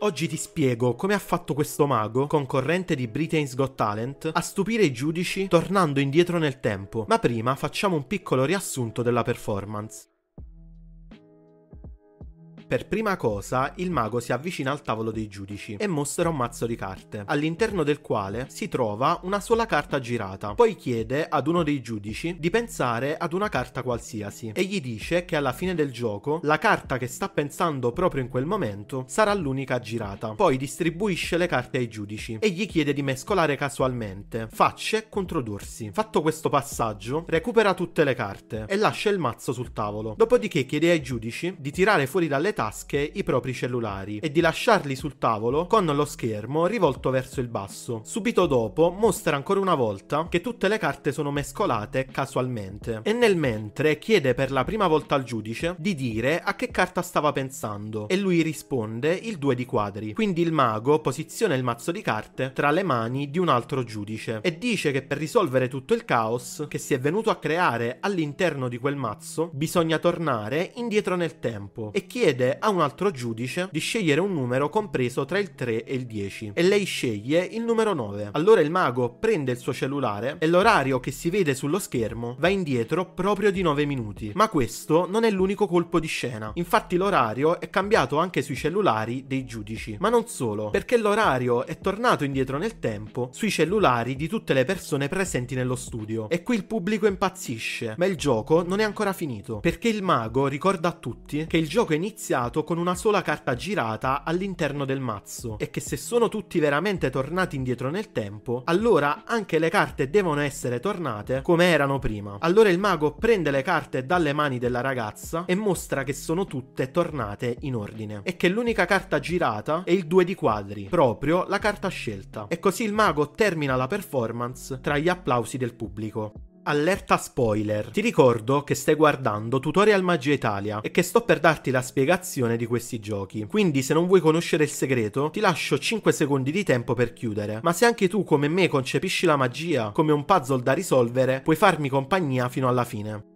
Oggi ti spiego come ha fatto questo mago, concorrente di Britain's Got Talent, a stupire i giudici tornando indietro nel tempo, ma prima facciamo un piccolo riassunto della performance. Per prima cosa, il mago si avvicina al tavolo dei giudici e mostra un mazzo di carte, all'interno del quale si trova una sola carta girata. Poi chiede ad uno dei giudici di pensare ad una carta qualsiasi e gli dice che alla fine del gioco la carta che sta pensando proprio in quel momento sarà l'unica girata. Poi distribuisce le carte ai giudici e gli chiede di mescolare casualmente facce contro dorsi. Fatto questo passaggio, recupera tutte le carte e lascia il mazzo sul tavolo. Dopodiché chiede ai giudici di tirare fuori dalle tasche i propri cellulari e di lasciarli sul tavolo con lo schermo rivolto verso il basso. Subito dopo mostra ancora una volta che tutte le carte sono mescolate casualmente e nel mentre chiede per la prima volta al giudice di dire a che carta stava pensando e lui risponde il 2 di quadri. Quindi il mago posiziona il mazzo di carte tra le mani di un altro giudice e dice che per risolvere tutto il caos che si è venuto a creare all'interno di quel mazzo bisogna tornare indietro nel tempo e chiede chiede a un altro giudice di scegliere un numero compreso tra il 3 e il 10 e lei sceglie il numero 9. Allora il mago prende il suo cellulare e l'orario che si vede sullo schermo va indietro proprio di 9 minuti. Ma questo non è l'unico colpo di scena. Infatti l'orario è cambiato anche sui cellulari dei giudici. Ma non solo, perché l'orario è tornato indietro nel tempo sui cellulari di tutte le persone presenti nello studio. E qui il pubblico impazzisce, ma il gioco non è ancora finito, perché il mago ricorda a tutti che il gioco inizia iniziato con una sola carta girata all'interno del mazzo e che se sono tutti veramente tornati indietro nel tempo, allora anche le carte devono essere tornate come erano prima. Allora il mago prende le carte dalle mani della ragazza e mostra che sono tutte tornate in ordine e che l'unica carta girata è il 2 di quadri, proprio la carta scelta. E così il mago termina la performance tra gli applausi del pubblico. Allerta spoiler. Ti ricordo che stai guardando Tutorial Magia Italia e che sto per darti la spiegazione di questi giochi. Quindi se non vuoi conoscere il segreto, ti lascio 5 secondi di tempo per chiudere. Ma se anche tu come me concepisci la magia come un puzzle da risolvere, puoi farmi compagnia fino alla fine.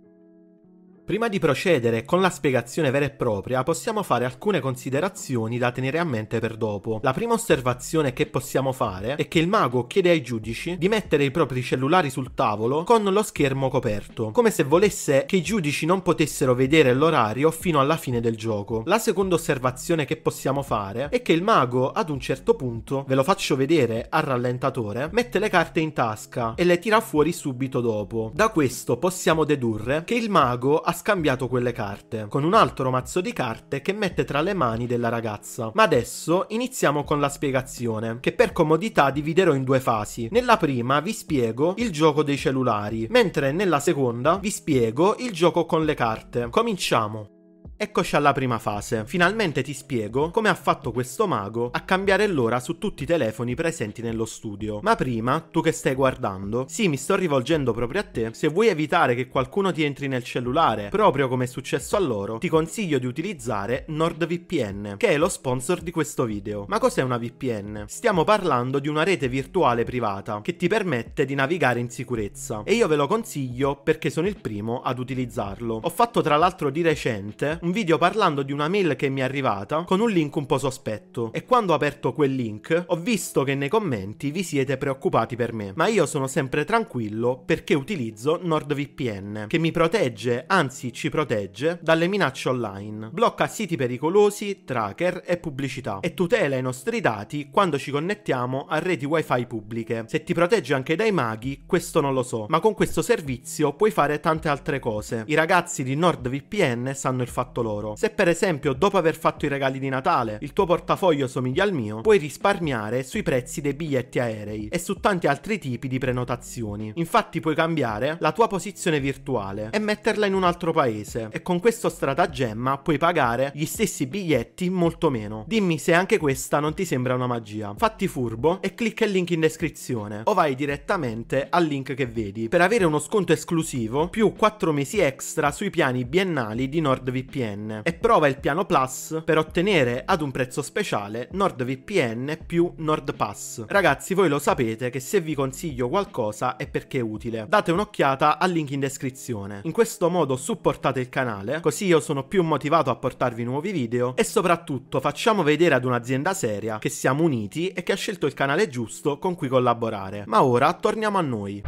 Prima di procedere con la spiegazione vera e propria, possiamo fare alcune considerazioni da tenere a mente per dopo. La prima osservazione che possiamo fare è che il mago chiede ai giudici di mettere i propri cellulari sul tavolo con lo schermo coperto, come se volesse che i giudici non potessero vedere l'orario fino alla fine del gioco. La seconda osservazione che possiamo fare è che il mago ad un certo punto, ve lo faccio vedere al rallentatore, mette le carte in tasca e le tira fuori subito dopo. Da questo possiamo dedurre che il mago ha scambiato quelle carte, con un altro mazzo di carte che mette tra le mani della ragazza. Ma adesso iniziamo con la spiegazione, che per comodità dividerò in due fasi. Nella prima vi spiego il gioco dei cellulari, mentre nella seconda vi spiego il gioco con le carte. Cominciamo! Eccoci alla prima fase. Finalmente ti spiego come ha fatto questo mago a cambiare l'ora su tutti i telefoni presenti nello studio. Ma prima, tu che stai guardando, sì, mi sto rivolgendo proprio a te, se vuoi evitare che qualcuno ti entri nel cellulare, proprio come è successo a loro, ti consiglio di utilizzare NordVPN, che è lo sponsor di questo video. Ma cos'è una VPN? Stiamo parlando di una rete virtuale privata che ti permette di navigare in sicurezza e io ve lo consiglio perché sono il primo ad utilizzarlo. Ho fatto tra l'altro di recente un un video parlando di una mail che mi è arrivata con un link un po' sospetto e quando ho aperto quel link ho visto che nei commenti vi siete preoccupati per me, ma io sono sempre tranquillo perché utilizzo NordVPN che mi protegge, anzi ci protegge, dalle minacce online, blocca siti pericolosi, tracker e pubblicità e tutela i nostri dati quando ci connettiamo a reti wifi pubbliche. Se ti protegge anche dai maghi, questo non lo so, ma con questo servizio puoi fare tante altre cose. I ragazzi di NordVPN sanno il fatto fatto loro. Se per esempio dopo aver fatto i regali di Natale il tuo portafoglio somiglia al mio, puoi risparmiare sui prezzi dei biglietti aerei e su tanti altri tipi di prenotazioni. Infatti puoi cambiare la tua posizione virtuale e metterla in un altro paese e con questo stratagemma puoi pagare gli stessi biglietti molto meno. Dimmi se anche questa non ti sembra una magia. Fatti furbo e clicca il link in descrizione o vai direttamente al link che vedi per avere uno sconto esclusivo più 4 mesi extra sui piani biennali di NordVPN NordVPN e prova il piano Plus per ottenere ad un prezzo speciale NordVPN più NordPass. Ragazzi, voi lo sapete che se vi consiglio qualcosa è perché è utile. Date un'occhiata al link in descrizione. In questo modo supportate il canale, così io sono più motivato a portarvi nuovi video e soprattutto facciamo vedere ad un'azienda seria che siamo uniti e che ha scelto il canale giusto con cui collaborare. Ma ora torniamo a noi.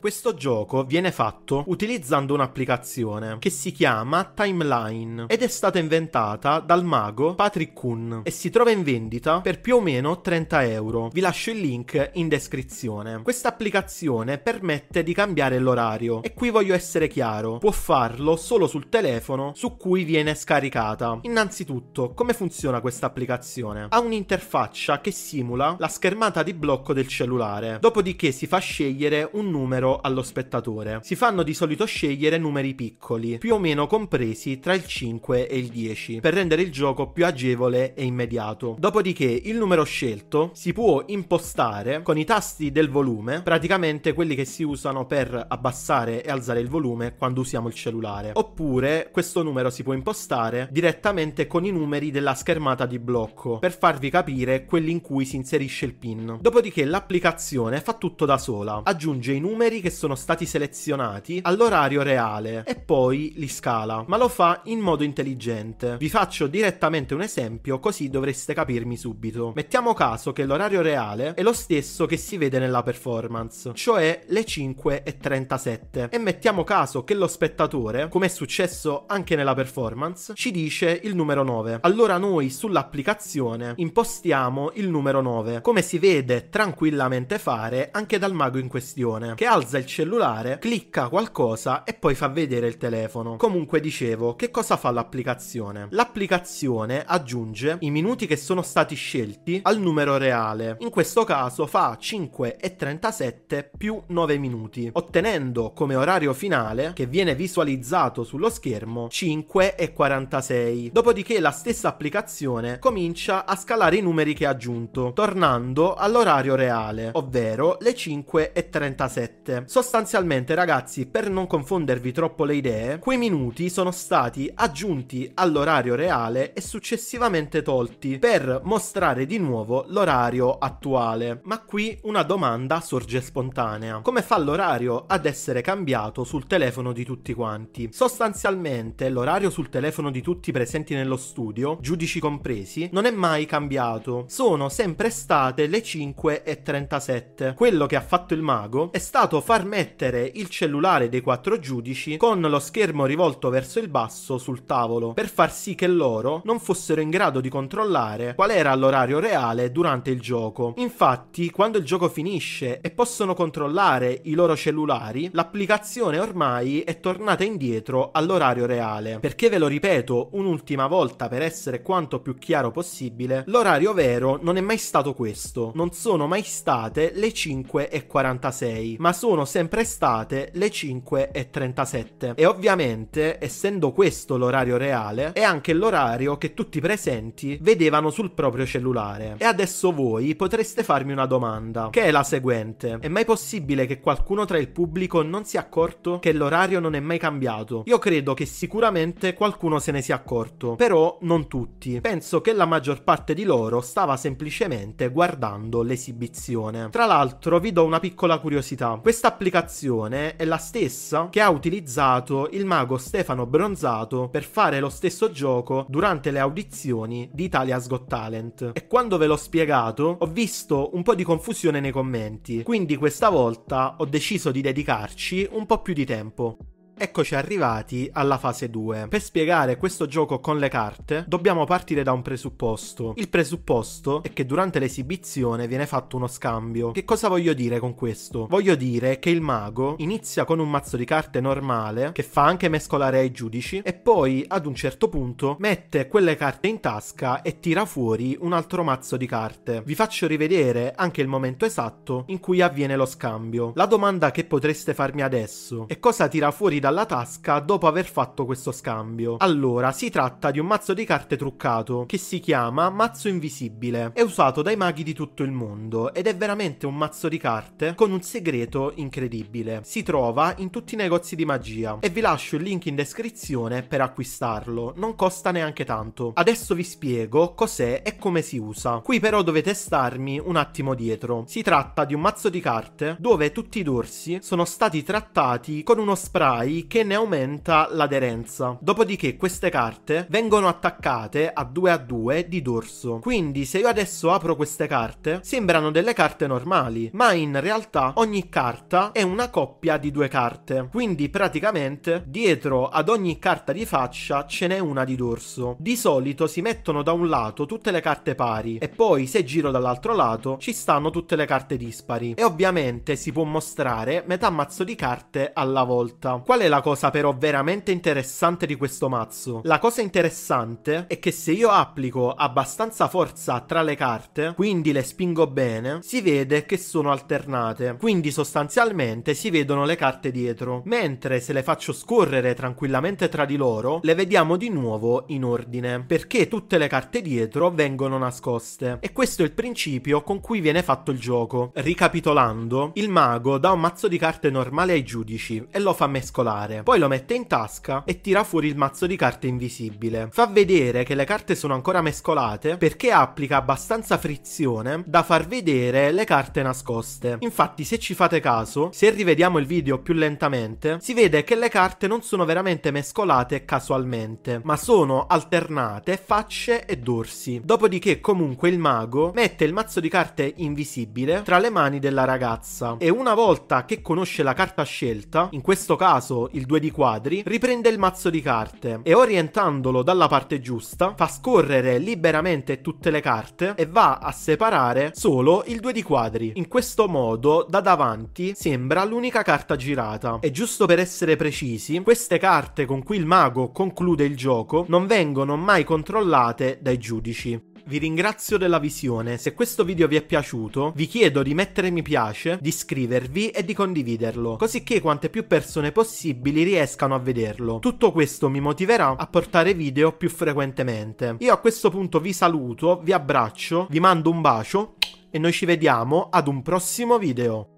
Questo gioco viene fatto utilizzando un'applicazione che si chiama Timeline ed è stata inventata dal mago Patrick Kuhn e si trova in vendita per più o meno 30 euro. Vi lascio il link in descrizione. Questa applicazione permette di cambiare l'orario e qui voglio essere chiaro, può farlo solo sul telefono su cui viene scaricata. Innanzitutto, come funziona questa applicazione? Ha un'interfaccia che simula la schermata di blocco del cellulare, dopodiché si fa scegliere un un numero allo spettatore. Si fanno di solito scegliere numeri piccoli, più o meno compresi tra il 5 e il 10, per rendere il gioco più agevole e immediato. Dopodiché il numero scelto si può impostare con i tasti del volume, praticamente quelli che si usano per abbassare e alzare il volume quando usiamo il cellulare. Oppure questo numero si può impostare direttamente con i numeri della schermata di blocco, per farvi capire quelli in cui si inserisce il pin. Dopodiché l'applicazione fa tutto da sola, aggiunge aggiunge i numeri che sono stati selezionati all'orario reale e poi li scala, ma lo fa in modo intelligente. Vi faccio direttamente un esempio così dovreste capirmi subito. Mettiamo caso che l'orario reale è lo stesso che si vede nella performance, cioè le 5.37 e mettiamo caso che lo spettatore, come è successo anche nella performance, ci dice il numero 9. Allora noi sull'applicazione impostiamo il numero 9, come si vede tranquillamente fare anche dal mago in questione persone che alza il cellulare, clicca qualcosa e poi fa vedere il telefono. Comunque dicevo, che cosa fa l'applicazione? L'applicazione aggiunge i minuti che sono stati scelti al numero reale. In questo caso fa 5,37 più 9 minuti, ottenendo come orario finale, che viene visualizzato sullo schermo, 5,46. Dopodiché la stessa applicazione comincia a scalare i numeri che ha aggiunto, tornando all'orario reale, ovvero le 5,36. 37. Sostanzialmente ragazzi, per non confondervi troppo le idee, quei minuti sono stati aggiunti all'orario reale e successivamente tolti per mostrare di nuovo l'orario attuale. Ma qui una domanda sorge spontanea. Come fa l'orario ad essere cambiato sul telefono di tutti quanti? Sostanzialmente l'orario sul telefono di tutti presenti nello studio, giudici compresi, non è mai cambiato. Sono sempre state le 5.37. Quello che ha fatto il mago è stato far mettere il cellulare dei quattro giudici con lo schermo rivolto verso il basso sul tavolo per far sì che loro non fossero in grado di controllare qual era l'orario reale durante il gioco. Infatti, quando il gioco finisce e possono controllare i loro cellulari, l'applicazione ormai è tornata indietro all'orario reale. Perché ve lo ripeto un'ultima volta per essere quanto più chiaro possibile, l'orario vero non è mai stato questo, non sono mai state le 5.46 6, ma sono sempre state le 5.37. E ovviamente, essendo questo l'orario reale, è anche l'orario che tutti i presenti vedevano sul proprio cellulare. E adesso voi potreste farmi una domanda, che è la seguente. È mai possibile che qualcuno tra il pubblico non si è accorto che l'orario non è mai cambiato? Io credo che sicuramente qualcuno se ne sia accorto, però non tutti. Penso che la maggior parte di loro stava semplicemente guardando l'esibizione. Tra l'altro vi do una piccola curiosità curiosità, questa applicazione è la stessa che ha utilizzato il mago Stefano Bronzato per fare lo stesso gioco durante le audizioni di Italia's Got Talent. E quando ve l'ho spiegato, ho visto un po' di confusione nei commenti, quindi questa volta ho deciso di dedicarci un po' più di tempo. Eccoci arrivati alla fase 2. Per spiegare questo gioco con le carte dobbiamo partire da un presupposto. Il presupposto è che durante l'esibizione viene fatto uno scambio. Che cosa voglio dire con questo? Voglio dire che il mago inizia con un mazzo di carte normale che fa anche mescolare ai giudici e poi ad un certo punto mette quelle carte in tasca e tira fuori un altro mazzo di carte. Vi faccio rivedere anche il momento esatto in cui avviene lo scambio. La domanda che potreste farmi adesso è cosa tira fuori da dalla tasca dopo aver fatto questo scambio. Allora, si tratta di un mazzo di carte truccato, che si chiama Mazzo Invisibile. È usato dai maghi di tutto il mondo, ed è veramente un mazzo di carte con un segreto incredibile. Si trova in tutti i negozi di magia, e vi lascio il link in descrizione per acquistarlo, non costa neanche tanto. Adesso vi spiego cos'è e come si usa. Qui però dovete starmi un attimo dietro. Si tratta di un mazzo di carte dove tutti i dorsi sono stati trattati con uno spray che ne aumenta l'aderenza. Dopodiché queste carte vengono attaccate a 2 a 2 di dorso. Quindi se io adesso apro queste carte, sembrano delle carte normali, ma in realtà ogni carta è una coppia di due carte. Quindi praticamente dietro ad ogni carta di faccia ce n'è una di dorso. Di solito si mettono da un lato tutte le carte pari e poi se giro dall'altro lato ci stanno tutte le carte dispari. E ovviamente si può mostrare metà mazzo di carte alla volta. Qual è è la cosa però veramente interessante di questo mazzo. La cosa interessante è che se io applico abbastanza forza tra le carte, quindi le spingo bene, si vede che sono alternate. Quindi sostanzialmente si vedono le carte dietro. Mentre se le faccio scorrere tranquillamente tra di loro, le vediamo di nuovo in ordine. Perché tutte le carte dietro vengono nascoste. E questo è il principio con cui viene fatto il gioco. Ricapitolando, il mago dà un mazzo di carte normale ai giudici e lo fa mescolare fare. Poi lo mette in tasca e tira fuori il mazzo di carte invisibile. Fa vedere che le carte sono ancora mescolate perché applica abbastanza frizione da far vedere le carte nascoste. Infatti se ci fate caso, se rivediamo il video più lentamente, si vede che le carte non sono veramente mescolate casualmente, ma sono alternate facce e dorsi. Dopodiché comunque il mago mette il mazzo di carte invisibile tra le mani della ragazza e una volta che conosce la carta scelta, in questo caso il 2 di quadri, riprende il mazzo di carte e orientandolo dalla parte giusta fa scorrere liberamente tutte le carte e va a separare solo il 2 di quadri. In questo modo da davanti sembra l'unica carta girata. E giusto per essere precisi, queste carte con cui il mago conclude il gioco non vengono mai controllate dai giudici vi ringrazio della visione, se questo video vi è piaciuto vi chiedo di mettere mi piace, di iscrivervi e di condividerlo, così che quante più persone possibili riescano a vederlo. Tutto questo mi motiverà a portare video più frequentemente. Io a questo punto vi saluto, vi abbraccio, vi mando un bacio e noi ci vediamo ad un prossimo video.